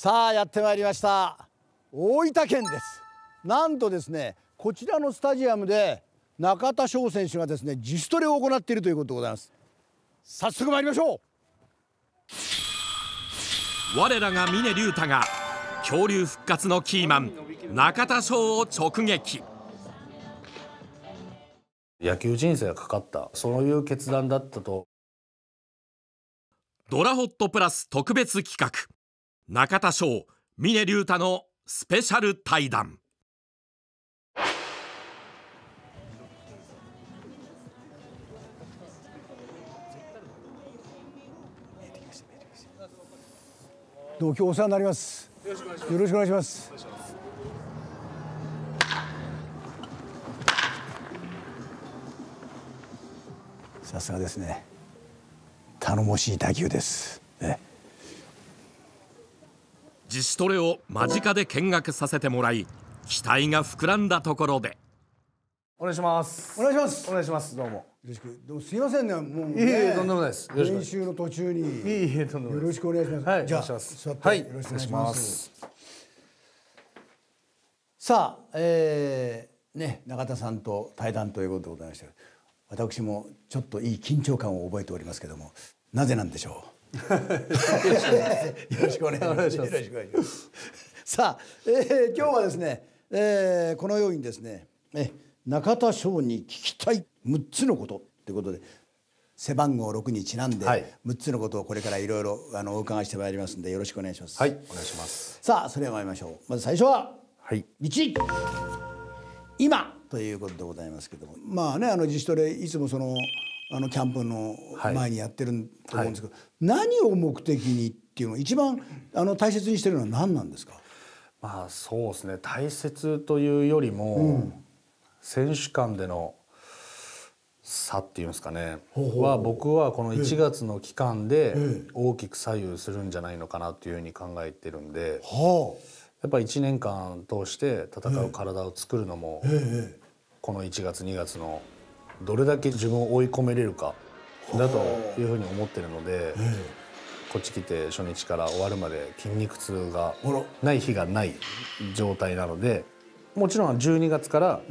さあやってまいりました大分県ですなんとですねこちらのスタジアムで中田翔選手がですね自主トレを行っているということでございます早速参りましょう我らが峰竜太が恐竜復活のキーマン中田翔を直撃野球人生がかかったそういう決断だったとドラホットプラス特別企画中田翔峰竜太のスペシャル対談同お世話になりますよろしくお願いしますさすがですね頼もしい打球です、ね自主トレを間近で見学させてもらい期待が膨らんだところでお願いしますお願いしますお願いしますどうもよろしくどうすいませんねもう、ね、いえいえとんでもないです練習の途中にいえいえとんでもないよろしくお願いしますはいじゃあ座ってよろしくお願いしますさあえー、ね中田さんと対談ということでございました私もちょっといい緊張感を覚えておりますけどもなぜなんでしょうよろしくお願いします。さあ、えー、今日はですね、えー、このようにですね、え中田翔に聞きたい六つのことということで背番号六にちなんで、六つのことをこれからいろいろあのお伺いしてまいりますんでよろしくお願いします。はい、お願いします。さあ、それでは参りましょう。まず最初は、はい、一。今ということでございますけども、まあねあの自主トレいつもその。あのキャンプの前にやってると思うんですけど、はいはい、何を目的にっていうの一番あの大切にしてるのは何なんですかまあそうですね大切というよりも、うん、選手間での差っていうんですかねは僕はこの1月の期間で大きく左右するんじゃないのかなというふうに考えてるんで、やっぱ1年間通して戦う体を作るのもこの1月2月のどれだけ自分を追い込めれるかだというふうに思ってるので、こっち来て初日から終わるまで筋肉痛がない日がない状態なので。もちろん12月から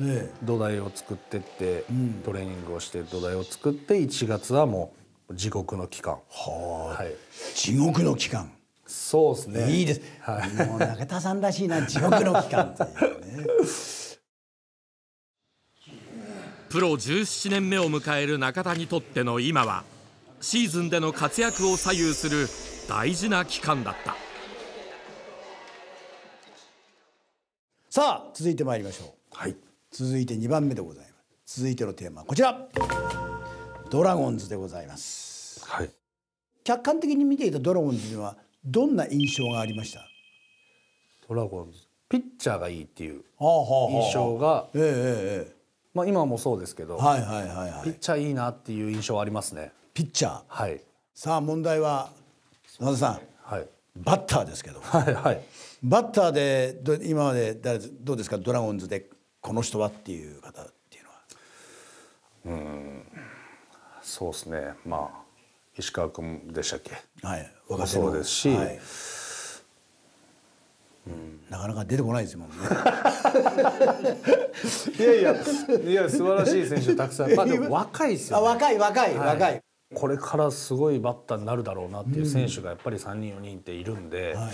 土台を作ってって、トレーニングをして土台を作って1月はもう地獄の期間はい、地獄の期間そうですねいいです、はい、もう中田さんらしいな地獄の期間っていうね プロ17年目を迎える中田にとっての今はシーズンでの活躍を左右する大事な期間だったさあ続いてまいりましょう、はい、続いて2番目でございます続いてのテーマはこちらドラゴンズでございます、はい、客観的に見ていたドラゴンズにはどんな印象がありましたドラゴンズピッチャーがいいっていう印象が、はあはあええええまあ、今もそうですけど、はいはいはいはい、ピッチャーいいなっていう印象はありますね。ピッチャー、はい、さあ問題は野田さん、はい、バッターですけど、はいはい、バッターで今まで誰どうですかドラゴンズでこの人はっていう方っていうのはうんそうですねまあ石川君でしたっけ、はい、若手そうですし、はいなかなか出てこないですもんね。いやいや、いや素晴らしい選手たくさん。まあでも若いですよ、ね、若い若い、はい、若い。これからすごいバッターになるだろうなっていう選手がやっぱり三人四人っているんで、うんはい、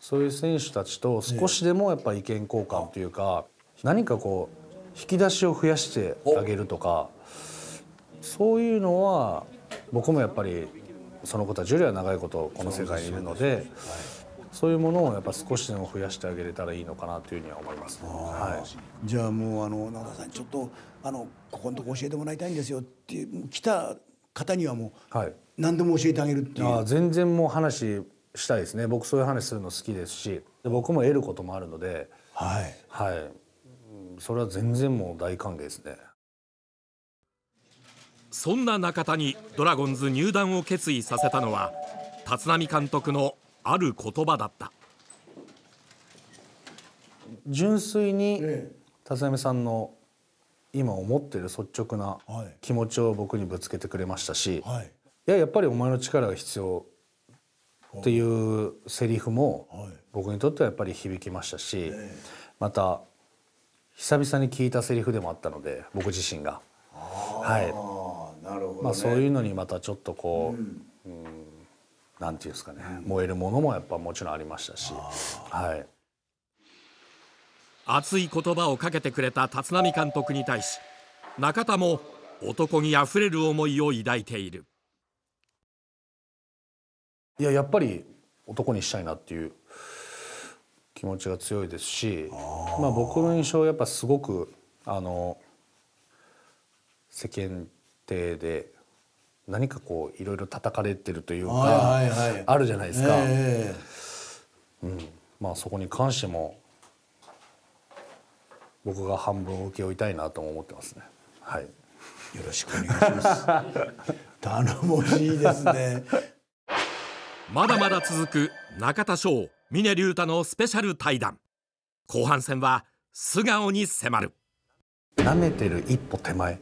そういう選手たちと少しでもやっぱ意見交換というか、何かこう引き出しを増やしてあげるとか、そういうのは僕もやっぱりその子たちよりは長いことこの世界にいるので。そうそうそうそうはいそういうものをやっぱ少しでも増やしてあげれたらいいのかなというふうには思います、はい、じゃあもうあの永田さんちょっとあのここのとこ教えてもらいたいんですよって来た方にはもう、はい、何でも教えてあげるっていう。あ全然もう話したいですね僕そういう話するの好きですしで僕も得ることもあるので、はい、はい、それは全然もう大歓迎ですねそんな中谷ドラゴンズ入団を決意させたのは立浪監督のある言葉だった純粋に辰巳さんの今思ってる率直な気持ちを僕にぶつけてくれましたし、はい、いややっぱりお前の力が必要っていうセリフも僕にとってはやっぱり響きましたし、また久々に聞いたセリフでもあったので僕自身が。はい、まあ、そういうのにまたちょっとこう、うん、うんなんていうんですかね、燃えるものもやっぱもちろんありましたし、はい、熱い言葉をかけてくれた立浪監督に対し中田も男にあふれる思いを抱いているいややっぱり男にしたいなっていう気持ちが強いですしまあ、僕の印象はやっぱすごくあの世間体で何かこういろいろ叩かれてるというか、はいはいはい、あるじゃないですか、えー、うん、まあそこに関しても僕が半分請け負いたいなとも思ってますね。はい、よろしくお願いします。頼もしいですね。まだまだ続く中田翔、峰竜太のスペシャル対談。後半戦は素顔に迫る。舐めてる一歩手前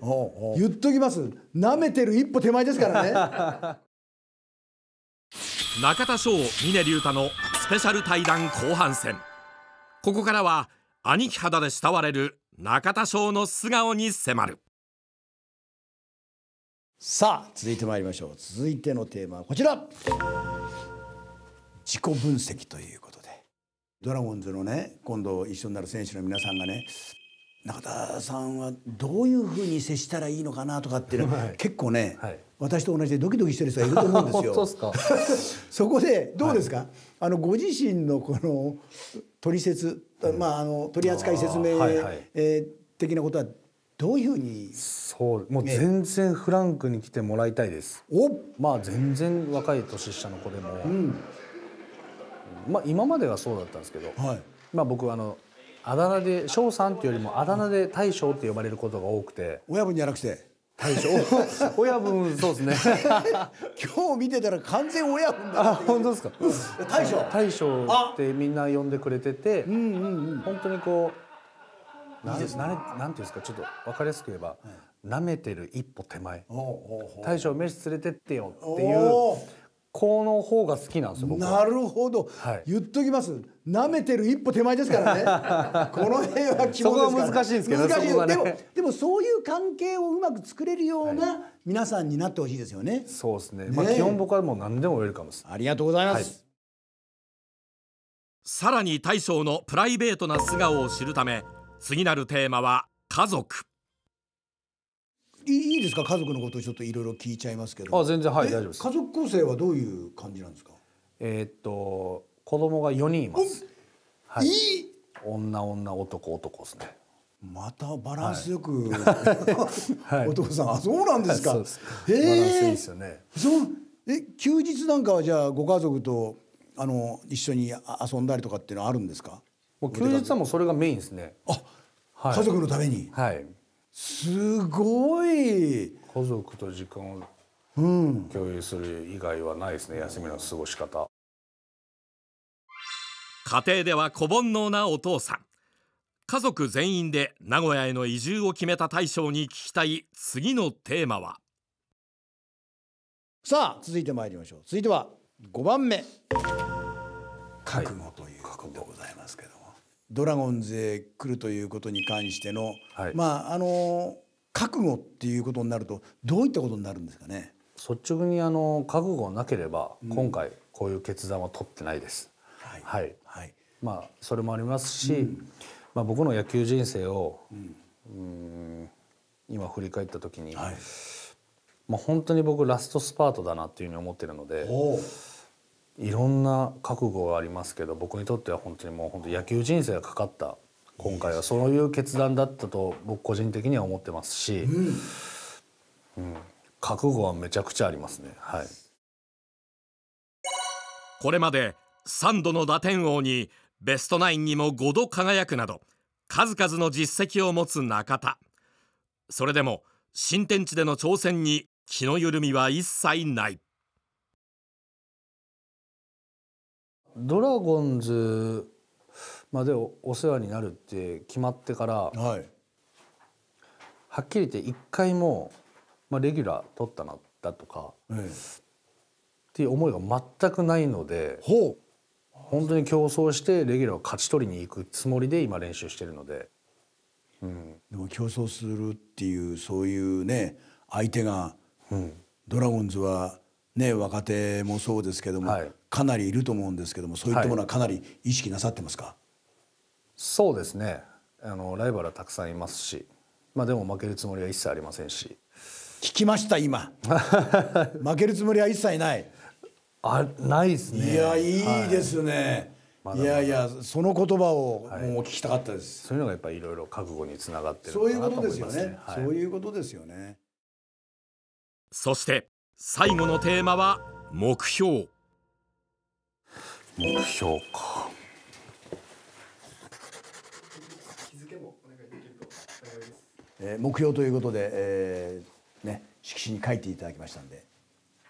言っときます舐めてる一歩手前ですからね 中田翔峰竜太のスペシャル対談後半戦ここからは兄貴肌で慕われる中田翔の素顔に迫るさあ続いてまいりましょう続いてのテーマはこちら自己分析ということでドラゴンズのね今度一緒になる選手の皆さんがね中田さんはどういうふうに接したらいいのかなとかっていうのは、結構ね、はい、私と同じでドキドキしてる人がいると思うんですよ。そこでどうですか、はい、あのご自身のこの取説、うん、まああの取扱説明、はいはい、えー、的なことはどういうふうにそうもう全然フランクに来てもらいたいです。おまあ全然若い年下の子でも、うん、まあ今まではそうだったんですけど、はい、まあ僕はあのあだ名で翔さんっていうよりもあだ名で大将って呼ばれることが多くて親分じゃなくて大将 親分そうですね 今日見てたら完全親分だあ本当ですか大将大将ってみんな呼んでくれてて、うんうんうん、本当にこう何ていうんですかちょっと分かりやすく言えば、うん、舐めてる一歩手前大将飯連れてってよっていうこの方が好きなんですよなるほど、はい、言っときます舐めてる一歩手前ですからね この辺は希望で難しいですけど難しい、ね、でもでもそういう関係をうまく作れるような皆さんになってほしいですよね、はい、そうですね、ね、まあ基本僕はもう何でもウェルカムですありがとうございます、はい、さらに大将のプライベートな素顔を知るため次なるテーマは家族いいですか家族のことちょっといろいろ聞いちゃいますけどあ全然はい大丈夫です家族構成はどういう感じなんですかえー、っと子供が四人います、はい、いい女女男男ですねまたバランスよく、はい、お父さんあそうなんですか、はい、へえバランスいいですよねそのえ休日なんかはじゃあご家族とあの一緒に遊んだりとかっていうのはあるんですかもう休日はもうそれがメインですねあ、はい、家族のためにはいすごい家族と時間を共有する以外はないですね、うん、休みの過ごし方家庭では子煩悩なお父さん家族全員で名古屋への移住を決めた大将に聞きたい次のテーマはさあ続いて参りましょう続いては5番目覚悟ということでございますけどドラゴンズへ来るということに関しての、はい、まああの覚悟っていうことになるとどういったことになるんですかね率直にあの覚悟なければ、今回こういう決断は取ってないです。はい、はい、はい、まあそれもありますし、うん、まあ僕の野球人生を、うん、ん、今振り返った時に、はい、まあ本当に僕ラストスパートだなっていうふうに思ってるので。いろんな覚悟がありますけど僕にとっては本当にもう本当野球人生がかかった今回はそういう決断だったと僕個人的には思ってますし、うん、うん、覚悟はめちゃくちゃありますね。はい、これまで3度の打点王にベストナインにも5度輝くなど数々の実績を持つ中田それでも新天地での挑戦に気の緩みは一切ない。ドラゴンズまでお世話になるって決まってから、はい、はっきり言って一回も、まあ、レギュラー取ったなだとか、っていう思いが全くないので本当に競争してレギュラーを勝ち取りに行くつもりで今練習してるので、うん、でも競争するっていうそういうね相手が、うん、ドラゴンズはね若手もそうですけども、はい、かなりいると思うんですけどもそういったものはかなり意識なさってますか、はい、そうですねあのライバルはたくさんいますし、まあ、でも負けるつもりは一切ありませんし聞きました今 負けるつもりは一切ないあないですねいやいいですね、はい、いやいやその言葉をもう聞きたかったです、はい、そういうのがやっぱりいろいろ覚悟につながってるそういうことですよね、ねはい、そういうことですよねそして最後のテーマは目標目標か。えー、目標ということで、えー、ね色紙に書いていただきましたんで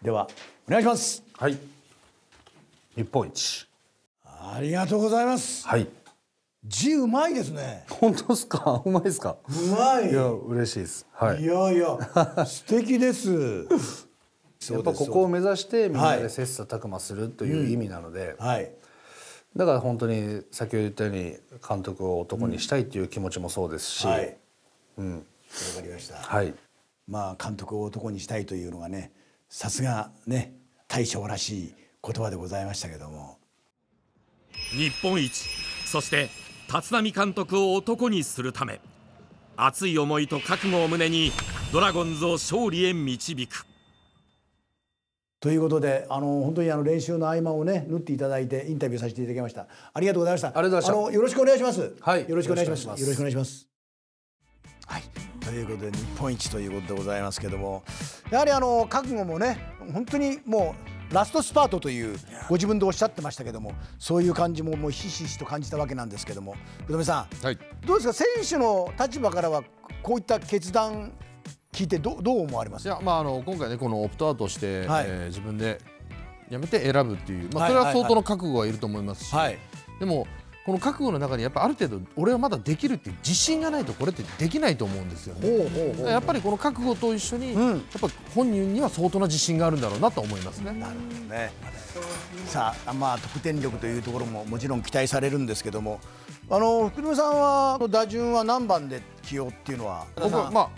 ではお願いしますはい日本一ありがとうございますはい字うまいですね本当ですか うまいですかうまいいや嬉しいですはいいやいや素敵です やっぱここを目指してみんなで切磋琢磨するという意味なので、はい、だから本当に先ほど言ったように監督を男にしたいという気持ちもそうですし、はいうん、分かりました、はい、まあ監督を男にしたいというのがねさすがね大将らしい言葉でございましたけども日本一そして立浪監督を男にするため熱い思いと覚悟を胸にドラゴンズを勝利へ導くということであの本当にあの練習の合間をね縫っていただいてインタビューさせていただきましたありがとうございましたありがとうございましたよろしくお願いしますはいよろしくお願いしますよろしくお願いしますはいということで日本一ということでございますけどもやはりあの覚悟もね本当にもうラストスパートというご自分でおっしゃってましたけどもそういう感じももうひしひしと感じたわけなんですけども宇都さん、はい、どうですか選手の立場からはこういった決断聞いてどうどう思われますいや、まあ、あの今回ねこのオプトアウトして、はい、えー、自分でやめて選ぶっていう、まあ、それは相当の覚悟がいると思いますし、はいはいはい、でもこの覚悟の中にやっぱある程度俺はまだできるっていう自信がないとこれってできないと思うんですよねやっぱりこの覚悟と一緒に、うん、やっぱ本人には相当な自信があるんだろうなと思いますね。なるほどねさあまあ得点力というところももちろん期待されるんですけどもあの福留さんは打順は何番で起用っていうのは僕はまあ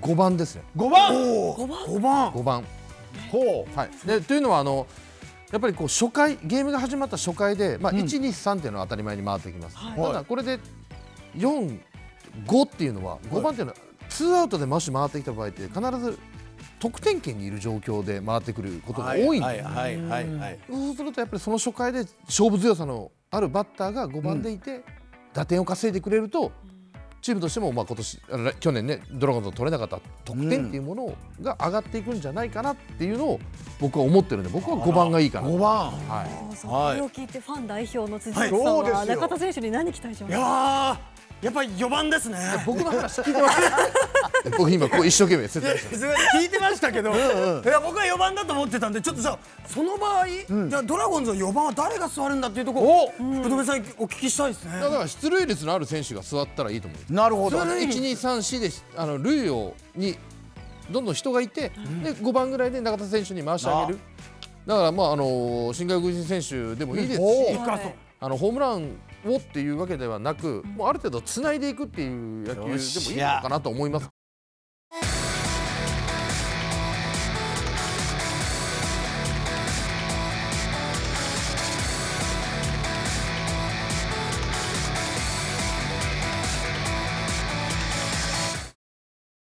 5番ですね五番五番五番ほう、はい、でというのはあのやっぱりこう初回ゲームが始まった初回で、まあ、123、っていうのは当たり前に回ってきます、はい、ただこれで45っていうのは5番っていうのはツーアウトでもし回ってきた場合って必ず得点圏にいる状況で回ってくることが多いんではい、そうするとやっぱりその初回で勝負強さのあるバッターが5番でいて、打点を稼いでくれるとチームとしてもまあ今年去年ねドラゴンズ取れなかった得点っていうものが上がっていくんじゃないかなっていうのを僕は思ってるんで僕は5番がいいかな5番はいそれを聞いてファン代表の辻さんは中田選手に何期待しますかやっぱり四番ですね僕の話聞いてます僕今こう一生懸命説明して聞いてましたけどうん、いや僕は四番だと思ってたんでちょっとじゃあその場合、うん、じゃドラゴンズの四番は誰が座るんだっていうところ福留さんお聞きしたいですねだから出塁率のある選手が座ったらいいと思うなるほど一二三四であの塁をにどんどん人がいて、うん、で五番ぐらいで中田選手に回してあげるだからまああの新外国人選手でもいいですし、あのホームランをっていうわけではなくもうある程度つないでいくっていう野球でもいいのかなと思います。